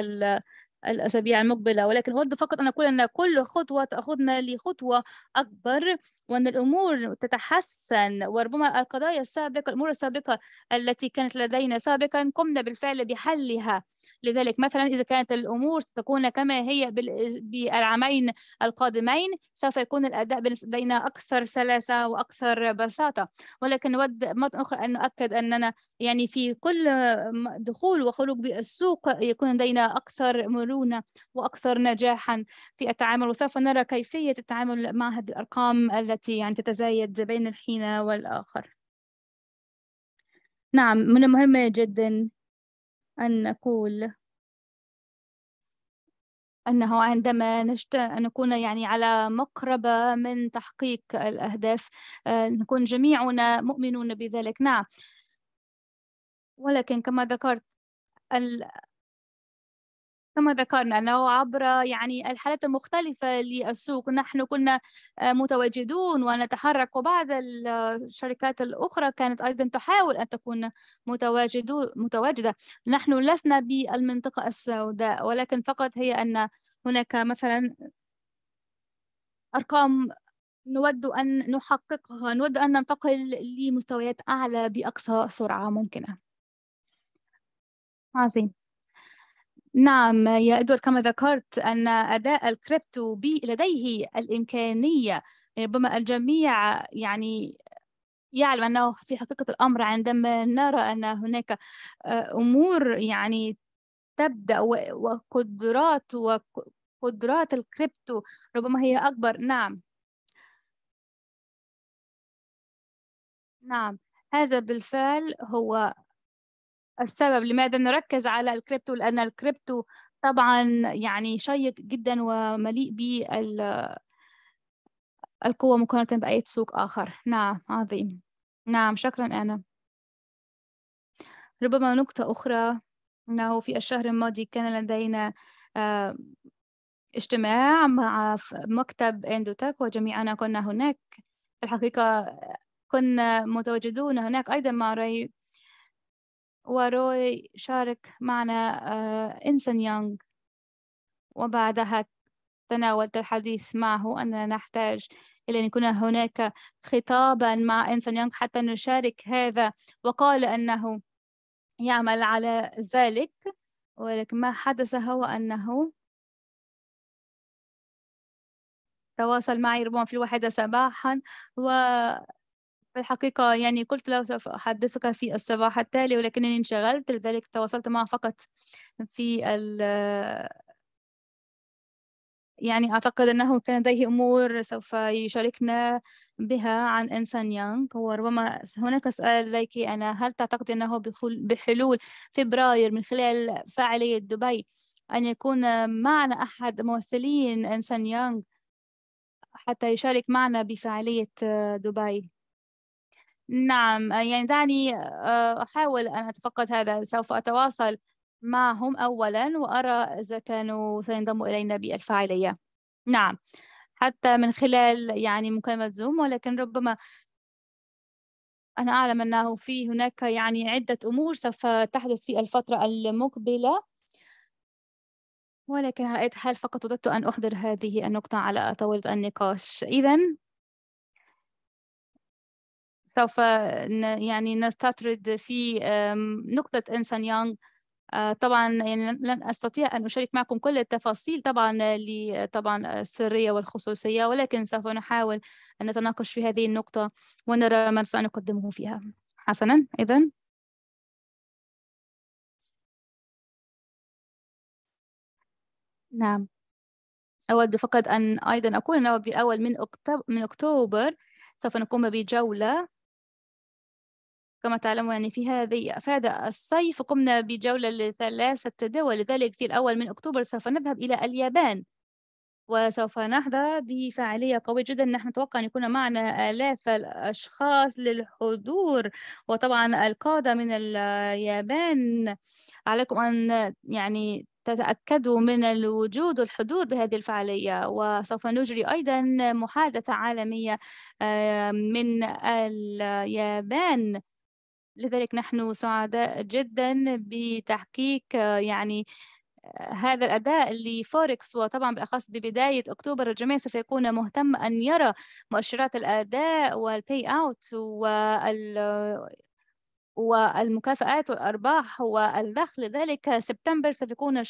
الأسابيع المقبلة ولكن أود فقط أن أقول أن كل خطوة تأخذنا لخطوة أكبر وأن الأمور تتحسن وربما القضايا السابقة الأمور السابقة التي كانت لدينا سابقا قمنا بالفعل بحلها لذلك مثلا إذا كانت الأمور ستكون كما هي بالعامين القادمين سوف يكون الأداء لدينا أكثر سلاسة وأكثر بساطة ولكن أود مرة أخرى أن أؤكد أننا يعني في كل دخول وخروج بالسوق يكون لدينا أكثر مرور مرونة وأكثر نجاحا في التعامل وسوف نرى كيفية التعامل مع هذه الأرقام التي يعني تتزايد بين الحين والآخر نعم من المهم جدا أن نقول أنه عندما نشت... نكون يعني على مقربة من تحقيق الأهداف آه، نكون جميعنا مؤمنون بذلك نعم ولكن كما ذكرت كما ذكرنا أنه عبر يعني الحالات المختلفة للسوق نحن كنا آه، متواجدون ونتحرك وبعض الشركات الأخرى كانت أيضا تحاول أن تكون متواجدة نحن لسنا بالمنطقة السوداء ولكن فقط هي أن هناك مثلا أرقام نود أن نحققها نود أن ننتقل لمستويات أعلى بأقصى سرعة ممكنة عظيم نعم يا أدور كما ذكرت أن أداء الكريبتو بي لديه الإمكانية ربما الجميع يعني يعلم أنه في حقيقة الأمر عندما نرى أن هناك آه، أمور يعني تبدأ وقدرات وقدرات الكريبتو ربما هي أكبر نعم نعم هذا بالفعل هو السبب لماذا نركز على الكريبتو لأن الكريبتو طبعا يعني شيق جدا ومليء بال القوة مقارنة بأي سوق آخر نعم عظيم نعم شكرا أنا ربما نقطة أخرى أنه في الشهر الماضي كان لدينا آه، اجتماع مع مكتب اندوتك وجميعنا كنا هناك الحقيقة كنا متواجدون هناك أيضا مع راي وروي شارك معنا إنسان آه، يونغ وبعدها تناولت الحديث معه أننا نحتاج إلى أن يكون هناك خطابا مع إنسان يونغ حتى نشارك هذا وقال أنه يعمل على ذلك ولكن ما حدث هو أنه تواصل معي ربما في الواحدة صباحا و في الحقيقة يعني قلت له سوف أحدثك في الصباح التالي ولكنني انشغلت لذلك تواصلت معه فقط في ال يعني أعتقد أنه كان لديه أمور سوف يشاركنا بها عن إنسان يانغ وربما هناك سؤال لك أنا هل تعتقد أنه بحلول فبراير من خلال فعالية دبي أن يكون معنا أحد ممثلين إنسان يانغ حتى يشارك معنا بفعالية دبي نعم يعني دعني آه، أحاول أن أتفقد هذا سوف أتواصل معهم أولا وأرى إذا كانوا سينضموا إلينا بالفاعلية نعم حتى من خلال يعني مكالمة زوم ولكن ربما أنا أعلم أنه في هناك يعني عدة أمور سوف تحدث في الفترة المقبلة ولكن على أي حال فقط أردت أن أحضر هذه النقطة على طاولة النقاش إذا سوف يعني نستطرد في نقطة إنسان يونغ آه، طبعا يعني لن استطيع ان اشارك معكم كل التفاصيل طبعا طبعا السريه والخصوصيه ولكن سوف نحاول ان نتناقش في هذه النقطه ونرى ما سنقدمه فيها حسنا اذا نعم اود فقط ان ايضا اقول انه بالاول من أكتوبر من اكتوبر سوف نقوم بجوله كما تعلمون يعني في هذه فهذا هذا الصيف قمنا بجولة لثلاثة دول لذلك في الأول من أكتوبر سوف نذهب إلى اليابان وسوف نحظى بفعالية قوية جدا نحن نتوقع أن يكون معنا آلاف الأشخاص للحضور وطبعا القادة من اليابان عليكم أن يعني تتأكدوا من الوجود والحضور بهذه الفعالية وسوف نجري أيضا محادثة عالمية آه، من اليابان لذلك نحن سعداء جدا بتحقيق يعني هذا الأداء لفوركس وطبعا بالأخص ببداية أكتوبر الجميع سوف يكون مهتم أن يرى مؤشرات الأداء والبي أوت وال والمكافآت والأرباح والدخل ذلك سبتمبر سيكون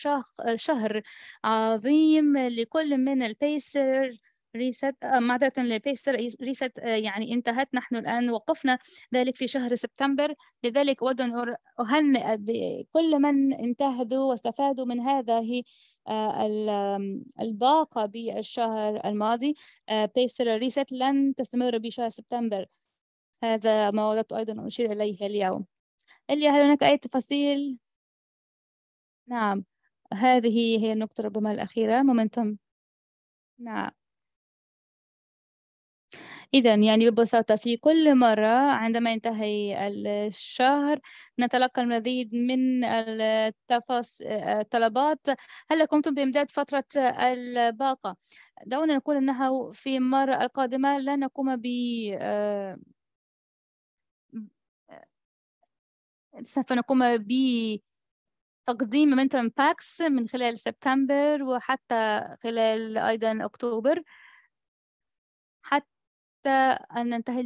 شهر عظيم لكل من البيسر ريست معذرة للبيستر ريست يعني انتهت نحن الآن وقفنا ذلك في شهر سبتمبر لذلك أود أن أهنئ كل من انتهدوا واستفادوا من هذه آه، الباقة بالشهر الماضي بيستر آه، ريست لن تستمر بشهر سبتمبر هذا ما أردت أيضا أن أشير إليه اليوم إليا هل هناك أي تفاصيل؟ نعم هذه هي النقطة ربما الأخيرة مومنتم نعم إذا يعني ببساطة في كل مرة عندما ينتهي الشهر نتلقى المزيد من التفاص... الطلبات هل قمتم بإمداد فترة الباقة دعونا نقول أنه في المرة القادمة لا نقوم ب آه، سوف نقوم ب تقديم مومنتم باكس من خلال سبتمبر وحتى خلال أيضا أكتوبر حتى أن ننتهي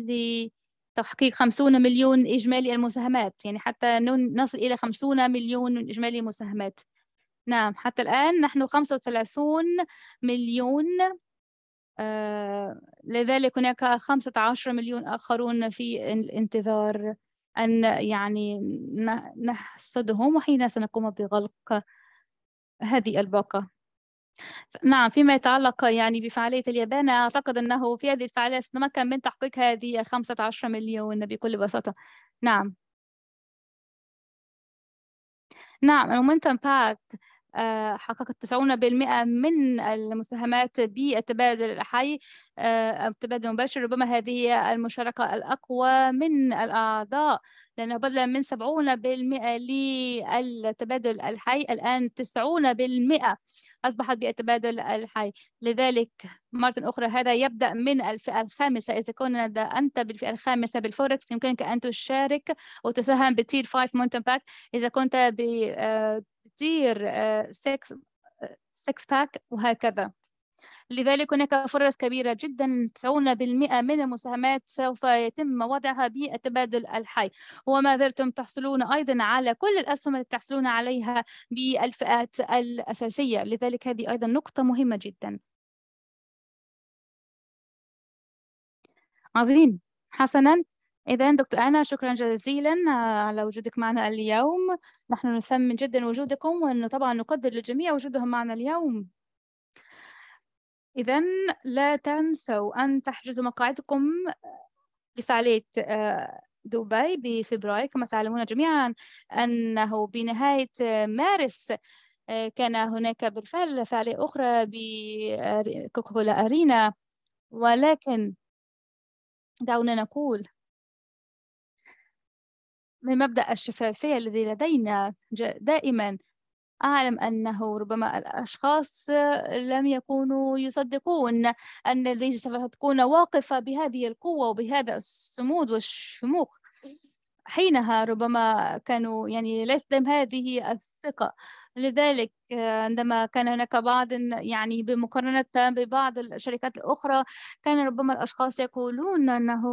لتحقيق 50 مليون إجمالي المساهمات يعني حتى نصل إلى 50 مليون إجمالي مساهمات نعم حتى الآن نحن 35 مليون آه لذلك هناك 15 مليون آخرون في الانتظار أن يعني نحصدهم وحين سنقوم بغلق هذه الباقة نعم فيما يتعلق يعني بفعالية اليابان أعتقد أنه في هذه الفعالية سنتمكن من تحقيق هذه الخمسة عشر مليون بكل بساطة نعم نعم المومنتم باك آه، حققت 90% من المساهمات بالتبادل الحي آه، أو التبادل المباشر ربما هذه هي المشاركة الأقوى من الأعضاء لأنه بدلا من 70% للتبادل الحي الآن 90% أصبحت بالتبادل الحي لذلك مرة أخرى هذا يبدأ من الفئة الخامسة إذا كنت أنت بالفئة الخامسة بالفوركس يمكنك أن تشارك وتساهم بتير 5 مونت باك إذا كنت ب آه، كثير سكس سكس باك وهكذا لذلك هناك فرص كبيرة جدا 90% من المساهمات سوف يتم وضعها بالتبادل الحي وما زلتم تحصلون أيضا على كل الأسهم التي تحصلون عليها بالفئات الأساسية لذلك هذه أيضا نقطة مهمة جدا عظيم حسنا إذا دكتور أنا شكرا جزيلا آه، على وجودك معنا اليوم نحن نثمن جدا وجودكم وطبعا نقدر للجميع وجودهم معنا اليوم إذا لا تنسوا أن تحجزوا مقاعدكم لفعالية آه، دبي بفبراير كما تعلمون جميعا أنه بنهاية آه، مارس كان هناك بالفعل فعالية أخرى بكوكولا أرينا ولكن دعونا نقول من مبدأ الشفافية الذي لدينا دائما أعلم أنه ربما الأشخاص آه، لم يكونوا يصدقون أن الجيش سوف تكون واقفة بهذه القوة وبهذا الصمود والشموخ حينها ربما كانوا يعني ليس لهم هذه الثقة لذلك آه، عندما كان هناك بعض يعني بمقارنة ببعض الشركات الأخرى كان ربما الأشخاص يقولون أنه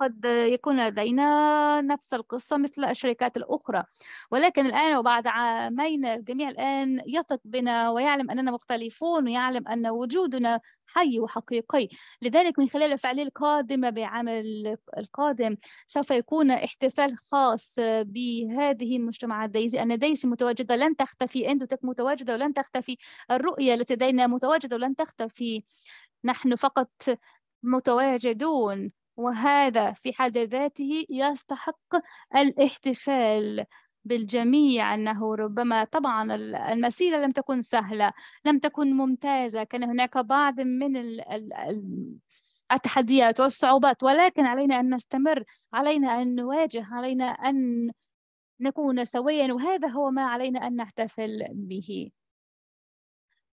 قد يكون لدينا نفس القصة مثل الشركات الأخرى ولكن الآن وبعد عامين الجميع الآن يثق بنا ويعلم أننا مختلفون ويعلم أن وجودنا حي وحقيقي لذلك من خلال الفعالية القادمة بعمل القادم سوف يكون احتفال خاص بهذه المجتمعات دايزي أن دايزي متواجدة لن تختفي أندوتك متواجدة ولن تختفي الرؤية التي لدينا متواجدة ولن تختفي نحن فقط متواجدون وهذا في حد ذاته يستحق الاحتفال بالجميع أنه ربما طبعا المسيرة لم تكن سهلة لم تكن ممتازة كان هناك بعض من التحديات والصعوبات ولكن علينا أن نستمر علينا أن نواجه علينا أن نكون سويا وهذا هو ما علينا أن نحتفل به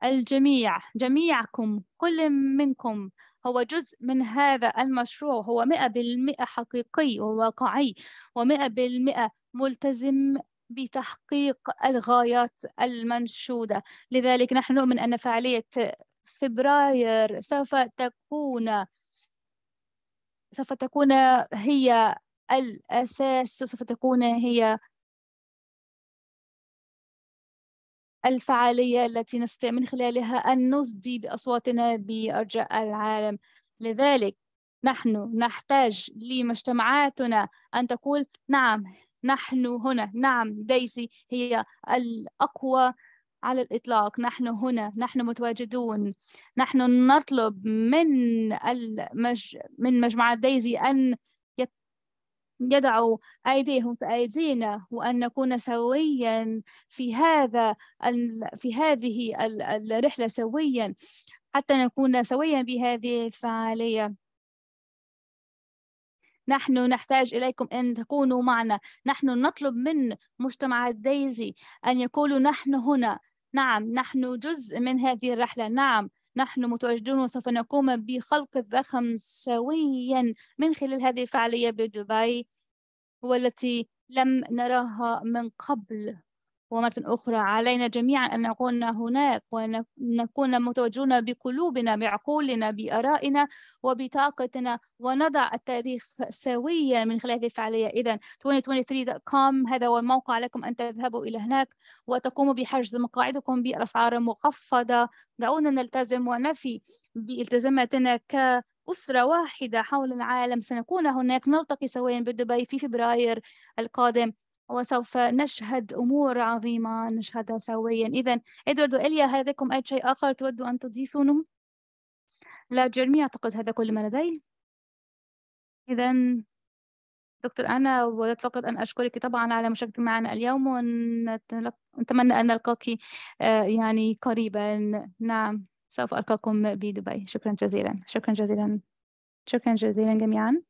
الجميع جميعكم كل منكم هو جزء من هذا المشروع هو بالمئة حقيقي وواقعي ومئة بالمئة ملتزم بتحقيق الغايات المنشودة لذلك نحن نؤمن أن فعالية فبراير سوف تكون سوف تكون هي الأساس سوف تكون هي الفعالية التي نستطيع من خلالها أن نصدي بأصواتنا بأرجاء العالم لذلك نحن نحتاج لمجتمعاتنا أن تقول نعم نحن هنا نعم دايسي هي الأقوى على الإطلاق نحن هنا نحن متواجدون نحن نطلب من المج... من مجموعة دايزي أن يضعوا أيديهم في أيدينا وأن نكون سويا في هذا في هذه الرحلة سويا حتى نكون سويا بهذه الفعالية نحن نحتاج إليكم أن تكونوا معنا نحن نطلب من مجتمع دايزي أن يقولوا نحن هنا نعم نحن جزء من هذه الرحلة نعم نحن متواجدون وسوف نقوم بخلق الزخم سويا من خلال هذه الفعالية بدبي والتي لم نراها من قبل ومرة أخرى علينا جميعا أن نكون هناك ونكون متوجهون بقلوبنا بعقولنا بآرائنا وبطاقتنا ونضع التاريخ سويا من خلال هذه الفعالية إذا 2023.com هذا هو الموقع لكم أن تذهبوا إلى هناك وتقوموا بحجز مقاعدكم بأسعار مخفضة دعونا نلتزم ونفي بالتزاماتنا ك أسرة واحدة حول العالم سنكون هناك نلتقي سويا بدبي في فبراير القادم وسوف نشهد أمور عظيمة نشهدها سويا إذا إدوارد وإليا هل لديكم أي شيء آخر تود أن تضيفونه؟ لا جيرمي أعتقد هذا كل ما لدي إذا دكتور أنا وردت فقط أن أشكرك طبعا على مشاركتك معنا اليوم ونتمنى أن نلقاك آه، يعني قريبا نعم سوف ألقاكم بدبي شكرا جزيلا شكرا جزيلا شكرا جزيلا جميعا